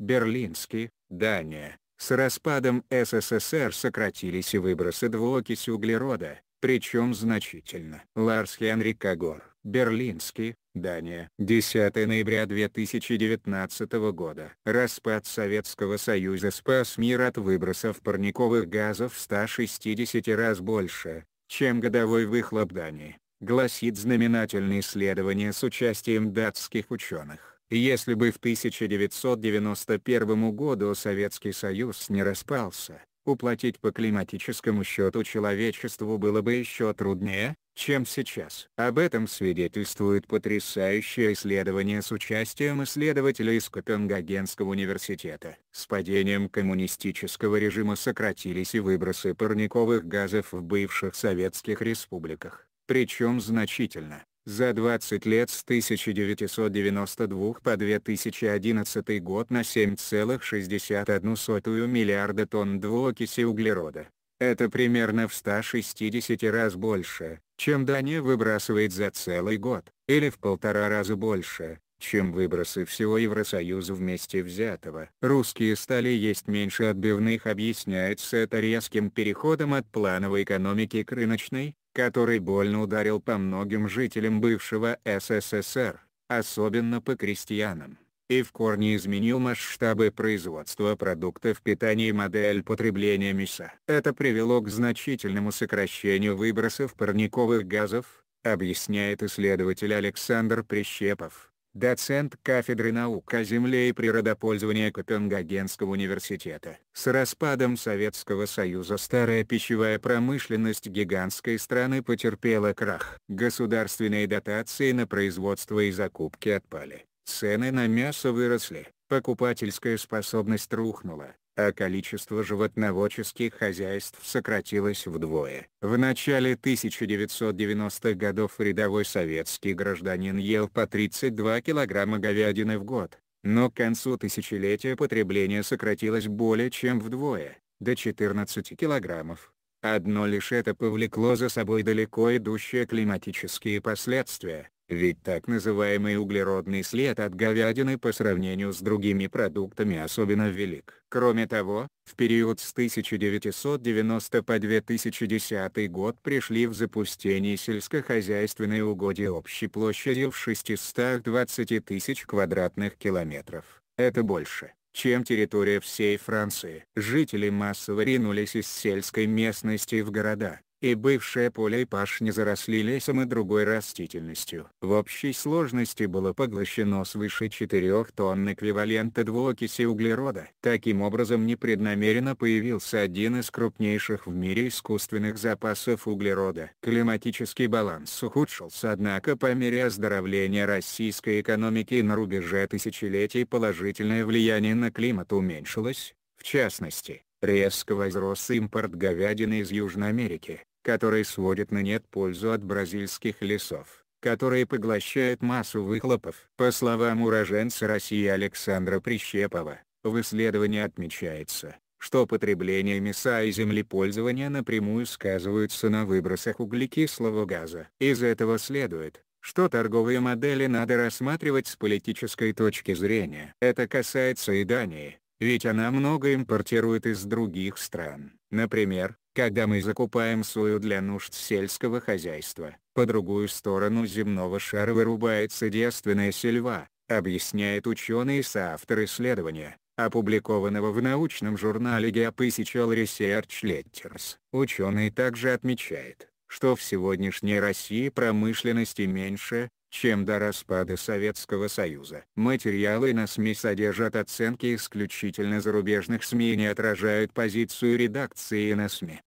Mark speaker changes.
Speaker 1: Берлинский, Дания. С распадом СССР сократились и выбросы двуокиси углерода, причем значительно. Ларс Хенри Кагор, Берлинский, Дания. 10 ноября 2019 года. Распад Советского Союза спас мир от выбросов парниковых газов в 160 раз больше, чем годовой выхлоп Дании, гласит знаменательное исследование с участием датских ученых если бы в 1991 году Советский Союз не распался, уплатить по климатическому счету человечеству было бы еще труднее, чем сейчас. Об этом свидетельствует потрясающее исследование с участием исследователя из Копенгагенского университета. С падением коммунистического режима сократились и выбросы парниковых газов в бывших советских республиках, причем значительно. За 20 лет с 1992 по 2011 год на 7,61 миллиарда тонн двуокиси углерода. Это примерно в 160 раз больше, чем Дания выбрасывает за целый год, или в полтора раза больше, чем выбросы всего Евросоюза вместе взятого. Русские стали есть меньше отбивных объясняется это резким переходом от плановой экономики к рыночной, который больно ударил по многим жителям бывшего СССР, особенно по крестьянам, и в корне изменил масштабы производства продуктов питания и модель потребления мяса. Это привело к значительному сокращению выбросов парниковых газов, объясняет исследователь Александр Прищепов доцент кафедры наук о земле и природопользования Копенгагенского университета. С распадом Советского Союза старая пищевая промышленность гигантской страны потерпела крах. Государственные дотации на производство и закупки отпали, цены на мясо выросли, покупательская способность рухнула, а количество животноводческих хозяйств сократилось вдвое. В начале 1990-х годов рядовой советский гражданин ел по 32 килограмма говядины в год, но к концу тысячелетия потребление сократилось более чем вдвое, до 14 килограммов. Одно лишь это повлекло за собой далеко идущие климатические последствия, ведь так называемый углеродный след от говядины по сравнению с другими продуктами особенно велик. Кроме того, в период с 1990 по 2010 год пришли в запустение сельскохозяйственные угодья общей площадью в 620 тысяч квадратных километров. Это больше, чем территория всей Франции. Жители массово ринулись из сельской местности в города, и бывшее поле и пашни заросли лесом и другой растительностью. В общей сложности было поглощено свыше 4 тонн эквивалента двуокиси углерода. Таким образом непреднамеренно появился один из крупнейших в мире искусственных запасов углерода. Климатический баланс ухудшился однако по мере оздоровления российской экономики и на рубеже тысячелетий положительное влияние на климат уменьшилось, в частности, резко возрос импорт говядины из Южной Америки, который сводит на нет пользу от бразильских лесов, которые поглощают массу выхлопов. По словам уроженца России Александра Прищепова, в исследовании отмечается, что потребление мяса и землепользования напрямую сказываются на выбросах углекислого газа. Из этого следует, что торговые модели надо рассматривать с политической точки зрения. Это касается и Дании, ведь она много импортирует из других стран. Например, когда мы закупаем сою для нужд сельского хозяйства. По другую сторону земного шара вырубается девственная сельва, объясняет ученый и соавтор исследования, опубликованного в научном журнале Geophysical Research Letters. Ученый также отмечает, что в сегодняшней России промышленности меньше, чем до распада Советского Союза. Материалы на СМИ содержат оценки исключительно зарубежных СМИ и не отражают позицию редакции на СМИ.